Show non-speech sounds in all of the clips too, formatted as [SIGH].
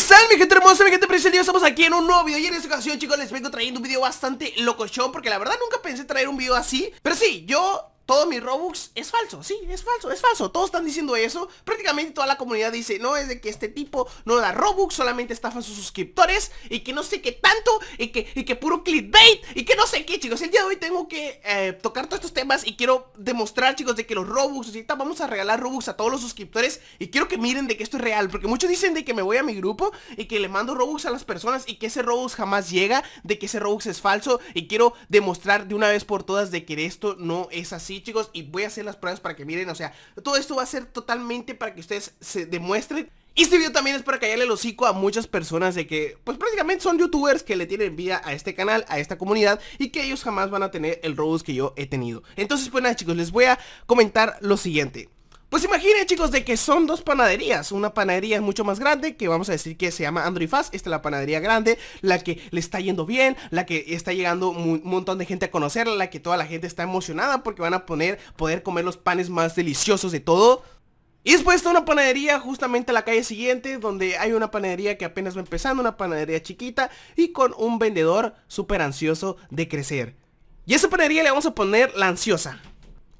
Salve mi gente hermosa, mi gente preciosa? Estamos aquí en un nuevo video y en esta ocasión chicos les vengo trayendo un video bastante locochón Porque la verdad nunca pensé traer un video así Pero sí, yo todo mi Robux es falso, sí, es falso, es falso. Todos están diciendo eso. Prácticamente toda la comunidad dice, no, es de que este tipo no da Robux, solamente estafa sus suscriptores y que no sé qué tanto y que, y que puro clickbait y que no sé qué, chicos. El día de hoy tengo que eh, tocar todos estos temas y quiero demostrar, chicos, de que los Robux, vamos a regalar Robux a todos los suscriptores y quiero que miren de que esto es real, porque muchos dicen de que me voy a mi grupo y que le mando Robux a las personas y que ese Robux jamás llega, de que ese Robux es falso y quiero demostrar de una vez por todas de que esto no es así chicos, y voy a hacer las pruebas para que miren, o sea, todo esto va a ser totalmente para que ustedes se demuestren y este video también es para callarle el hocico a muchas personas de que, pues prácticamente son youtubers que le tienen vida a este canal, a esta comunidad y que ellos jamás van a tener el rose que yo he tenido. Entonces, pues nada chicos, les voy a comentar lo siguiente. Pues imaginen chicos de que son dos panaderías Una panadería es mucho más grande que vamos a decir que se llama Android Fast Esta es la panadería grande, la que le está yendo bien La que está llegando un montón de gente a conocerla La que toda la gente está emocionada porque van a poner, poder comer los panes más deliciosos de todo y después está una panadería justamente a la calle siguiente donde hay una panadería que apenas va empezando, una panadería chiquita y con un vendedor súper ansioso de crecer. Y a esa panadería le vamos a poner la ansiosa.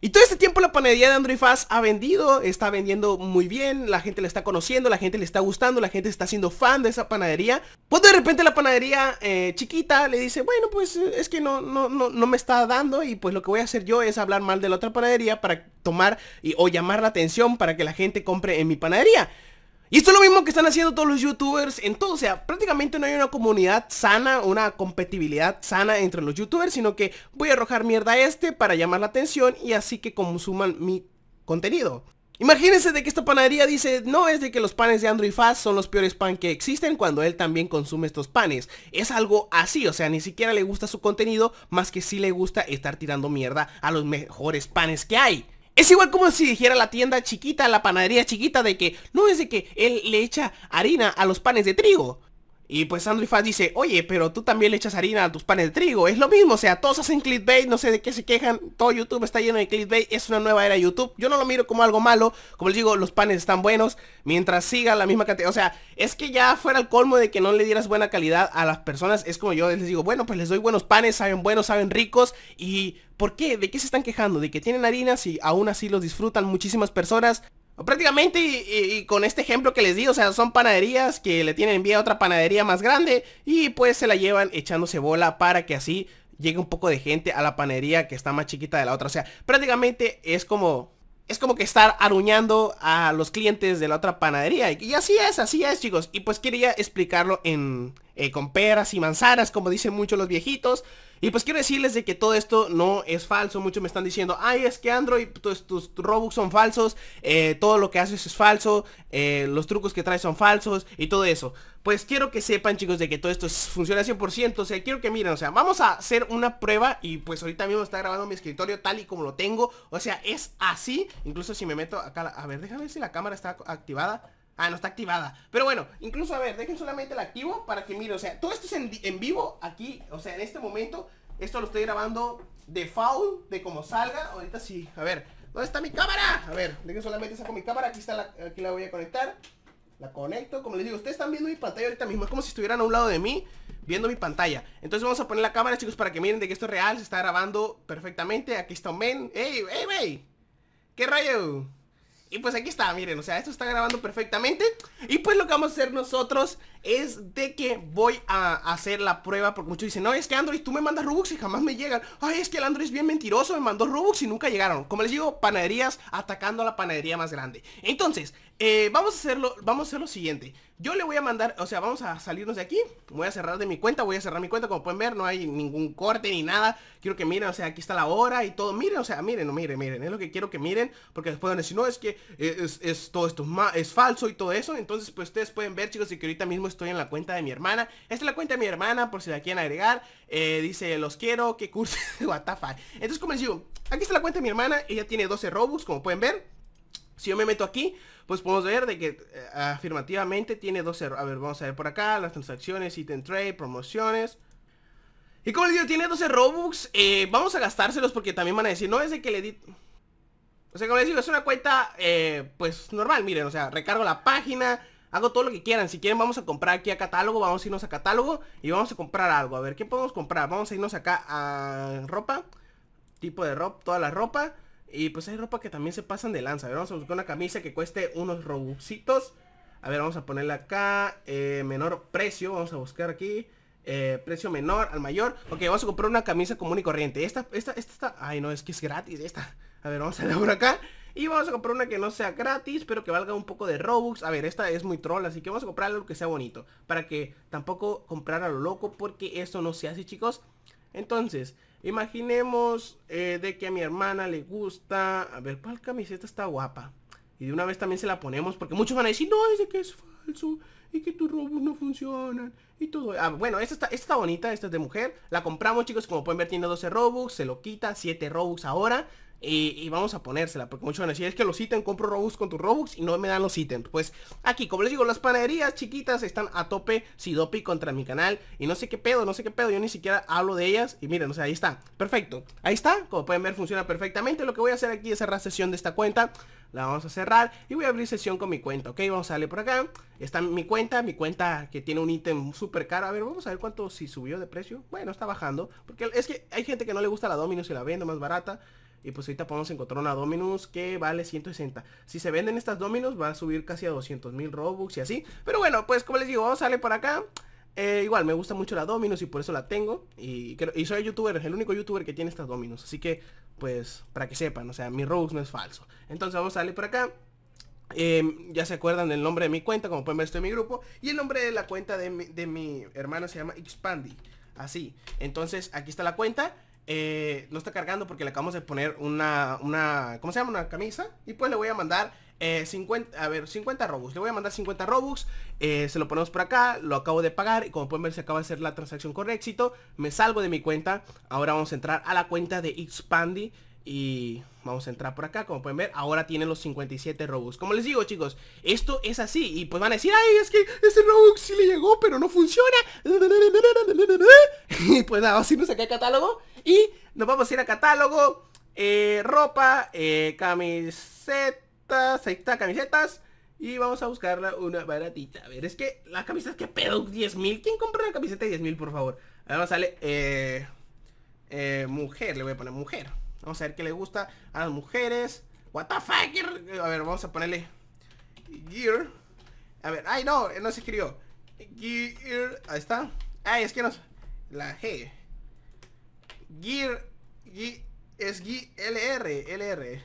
Y todo este tiempo la panadería de Android Fast ha vendido, está vendiendo muy bien, la gente la está conociendo, la gente le está gustando, la gente está siendo fan de esa panadería. Pues de repente la panadería eh, chiquita le dice, bueno, pues es que no, no, no, no me está dando y pues lo que voy a hacer yo es hablar mal de la otra panadería para tomar y, o llamar la atención para que la gente compre en mi panadería. Y esto es lo mismo que están haciendo todos los youtubers en todo, o sea, prácticamente no hay una comunidad sana, una competitividad sana entre los youtubers, sino que voy a arrojar mierda a este para llamar la atención y así que consuman mi contenido. Imagínense de que esta panadería dice, no es de que los panes de Android Fast son los peores pan que existen cuando él también consume estos panes. Es algo así, o sea, ni siquiera le gusta su contenido, más que sí le gusta estar tirando mierda a los mejores panes que hay. Es igual como si dijera la tienda chiquita, la panadería chiquita de que no es de que él le echa harina a los panes de trigo. Y pues Andrew Faz dice, oye, pero tú también le echas harina a tus panes de trigo. Es lo mismo, o sea, todos hacen clickbait, no sé de qué se quejan. Todo YouTube está lleno de clickbait, es una nueva era YouTube. Yo no lo miro como algo malo. Como les digo, los panes están buenos. Mientras siga la misma cantidad. O sea, es que ya fuera el colmo de que no le dieras buena calidad a las personas. Es como yo les digo, bueno, pues les doy buenos panes, saben buenos, saben ricos. Y ¿Por qué? ¿De qué se están quejando? ¿De que tienen harinas y aún así los disfrutan muchísimas personas? Prácticamente y, con este ejemplo que les di, o sea, son panaderías que le tienen envía a otra panadería más grande y pues se la llevan echándose bola para que así llegue un poco de gente a la panadería que está más chiquita de la otra. O sea, prácticamente es como es como que estar aruñando a los clientes de la otra panadería. Y así es, así es, chicos. Y pues quería explicarlo en eh, con peras y manzanas, como dicen muchos los viejitos. Y pues quiero decirles de que todo esto no es falso. Muchos me están diciendo, ay, es que Android, tus, tus Robux son falsos, eh, todo lo que haces es falso, eh, los trucos que traes son falsos y todo eso. Pues quiero que sepan chicos de que todo esto es, funciona 100%, o sea, quiero que miren, o sea, vamos a hacer una prueba y pues ahorita mismo está grabando mi escritorio tal y como lo tengo, o sea, es así, incluso si me meto acá, a ver, déjame ver si la cámara está activada. Ah, no está activada. Pero bueno, incluso, a ver, dejen solamente la activo para que mire, o sea, todo esto es en, vivo aquí, o sea, en este momento. Esto lo estoy grabando de foul, de como salga. Ahorita sí, a ver, ¿dónde está mi cámara? A ver, dejen solamente saco mi cámara, aquí está la, aquí la voy a conectar. La conecto, como les digo, ustedes están viendo mi pantalla ahorita mismo, es como si estuvieran a un lado de mí viendo mi pantalla. Entonces vamos a poner la cámara, chicos, para que miren de que esto es real, se está grabando perfectamente. Aquí está un men. ¡Ey, ey, ey, ¿Qué rayo? Y pues aquí está, miren, o sea, esto está grabando perfectamente Y pues lo que vamos a hacer nosotros es de que voy a hacer la prueba Porque muchos dicen, no, es que Android, tú me mandas Robux y jamás me llegan Ay, es que el Android es bien mentiroso, me mandó Robux y nunca llegaron Como les digo, panaderías atacando a la panadería más grande Entonces, eh, vamos a hacerlo, vamos a hacer lo siguiente Yo le voy a mandar, o sea, vamos a salirnos de aquí Voy a cerrar de mi cuenta, voy a cerrar mi cuenta Como pueden ver, no hay ningún corte ni nada Quiero que miren, o sea, aquí está la hora y todo Miren, o sea, miren, no miren, miren, es lo que quiero que miren Porque después van a decir, no, es que eh, es, todo esto es falso y todo eso Entonces, pues ustedes pueden ver, chicos, y que ahorita mismo estoy en la cuenta de mi hermana Esta es la cuenta de mi hermana, por si la quieren agregar eh, Dice, los quiero, que curso, de the Entonces, como les digo, aquí está la cuenta de mi hermana Ella tiene 12 robux, como pueden ver Si yo me meto aquí pues podemos ver de que eh, afirmativamente tiene 12, a ver, vamos a ver por acá, las transacciones, item trade, promociones. Y como les digo, tiene 12 Robux, eh, vamos a gastárselos porque también van a decir, no es de que le di... O sea, como les digo, es una cuenta, eh, pues, normal, miren, o sea, recargo la página, hago todo lo que quieran. Si quieren vamos a comprar aquí a catálogo, vamos a irnos a catálogo y vamos a comprar algo. A ver, ¿qué podemos comprar? Vamos a irnos acá a ropa, tipo de ropa, toda la ropa. Y pues hay ropa que también se pasan de lanza. A ver, vamos a buscar una camisa que cueste unos robuxitos. A ver, vamos a ponerla acá. Eh, menor precio. Vamos a buscar aquí. Eh, precio menor al mayor. Ok, vamos a comprar una camisa común y corriente. Esta, esta, esta está. Ay, no, es que es gratis esta. A ver, vamos a darle por acá. Y vamos a comprar una que no sea gratis, pero que valga un poco de Robux. A ver, esta es muy troll, así que vamos a comprar algo que sea bonito. Para que tampoco comprara lo loco, porque esto no se hace, chicos. Entonces, Imaginemos eh, de que a mi hermana le gusta, a ver, ¿cuál camiseta está guapa? Y de una vez también se la ponemos, porque muchos van a decir, no, es de que es falso, y que tus robos no funcionan, y todo. Ah, bueno, esta está, esta bonita, esta es de mujer, la compramos chicos, como pueden ver tiene 12 robux, se lo quita, 7 robux ahora, y, vamos a ponérsela, porque muchos van a decir, es que los ítems, compro Robux con tus Robux y no me dan los ítems. Pues aquí, como les digo, las panaderías chiquitas están a tope si Sidopi contra mi canal. Y no sé qué pedo, no sé qué pedo, yo ni siquiera hablo de ellas. Y miren, o sea, ahí está, perfecto. Ahí está, como pueden ver, funciona perfectamente. Lo que voy a hacer aquí es cerrar sesión de esta cuenta. La vamos a cerrar y voy a abrir sesión con mi cuenta, ¿ok? Vamos a darle por acá. Está mi cuenta, mi cuenta que tiene un ítem súper caro. A ver, vamos a ver cuánto si subió de precio. Bueno, está bajando. Porque es que hay gente que no le gusta la domino y la vende más barata. Y pues ahorita podemos encontrar una Dominus que vale 160. Si se venden estas Dominus va a subir casi a 200 mil Robux y así. Pero bueno, pues como les digo, vamos salir por acá. Eh, igual, me gusta mucho la Dominus y por eso la tengo. Y, y soy youtuber, el único youtuber que tiene estas Dominus. Así que, pues, para que sepan, o sea, mi Robux no es falso. Entonces vamos a salir por acá. Em, ya se acuerdan del nombre de mi cuenta, como pueden ver estoy en mi grupo. Y el nombre de la cuenta de mi, hermano se llama expandy Así. Entonces, aquí está la cuenta no eh, está cargando porque le acabamos de poner una, una, ¿cómo se llama? Una camisa. Y pues le voy a mandar 50, eh, a ver, 50 Robux. Le voy a mandar 50 Robux. Eh, se lo ponemos por acá. Lo acabo de pagar. Y como pueden ver, se acaba de hacer la transacción con éxito. Me salgo de mi cuenta. Ahora vamos a entrar a la cuenta de Xpandy. Y vamos a entrar por acá, como pueden ver Ahora tienen los 57 Robux Como les digo chicos, esto es así Y pues van a decir, ay, es que ese Robux sí le llegó Pero no funciona [LAUGHS] Y pues nada, vamos nos irnos acá catálogo Y nos vamos a ir a catálogo eh, Ropa eh, Camisetas Ahí está, camisetas y vamos a buscarla una baratita. A ver, es que las camisetas, que pedo? 10.000 mil? ¿Quién compra una camiseta de 10 por favor? A ver, sale, eh, eh, mujer, le voy a poner mujer. Vamos a ver qué le gusta a las mujeres. What the fuck? A ver, vamos a ponerle Gear. A ver, ay no, no se escribió. Gear. Ahí está. Ay, es que no La G. Gear. g es G l r L-R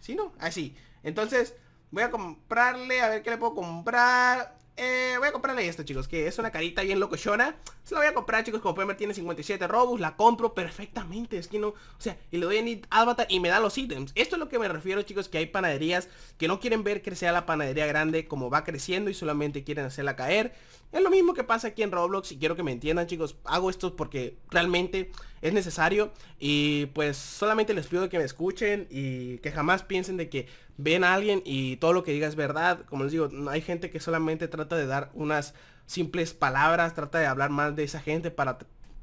¿Sí no? Así. Ah, sí Entonces, voy a comprarle. A ver qué le puedo comprar. Eh, voy a comprarle esto, chicos, que es una carita bien locochona Se la voy a comprar, chicos, como pueden ver tiene 57 robos La compro perfectamente, es que no... O sea, y le doy en avatar y me da los ítems Esto es lo que me refiero, chicos, que hay panaderías Que no quieren ver crecer sea la panadería grande Como va creciendo y solamente quieren hacerla caer Es lo mismo que pasa aquí en Roblox Y quiero que me entiendan, chicos Hago esto porque realmente es necesario. Y pues solamente les pido que me escuchen y que jamás piensen de que ven a alguien y todo lo que diga es verdad. Como les digo, hay gente que solamente trata de dar unas simples palabras, trata de hablar mal de esa gente para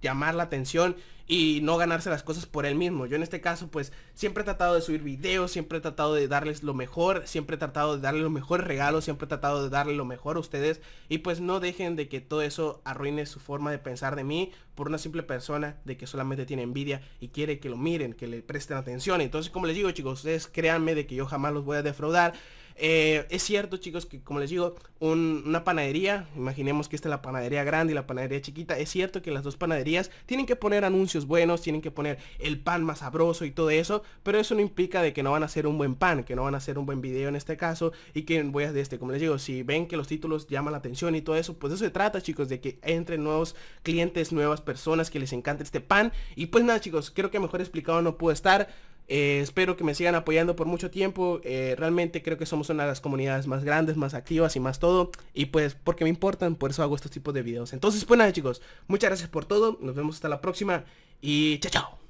llamar la atención y no ganarse las cosas por él mismo. Yo en este caso, pues, siempre he tratado de subir videos, siempre he tratado de darles lo mejor, siempre he tratado de darle los mejores regalos, siempre he tratado de darle lo mejor a ustedes. Y pues no dejen de que todo eso arruine su forma de pensar de mí por una simple persona de que solamente tiene envidia y quiere que lo miren, que le presten atención. Entonces, como les digo, chicos, ustedes créanme de que yo jamás los voy a defraudar. Eh, es cierto, chicos, que como les digo, una panadería, imaginemos que esta es la panadería grande y la panadería chiquita, es cierto que las dos panaderías tienen que poner anuncios buenos, tienen que poner el pan más sabroso y todo eso, pero eso no implica de que no van a hacer un buen pan, que no van a hacer un buen video en este caso y que voy a de este, como les digo, si ven que los títulos llaman la atención y todo eso, pues eso se trata, chicos, de que entren nuevos clientes, nuevas personas que les encante este pan y pues nada, chicos, creo que mejor explicado no puedo estar. Eh, espero que me sigan apoyando por mucho tiempo. Eh, realmente creo que somos una de las comunidades más grandes, más activas y más todo. Y pues porque me importan, por eso hago estos tipos de videos. Entonces, pues nada chicos, muchas gracias por todo. Nos vemos hasta la próxima y chao chao.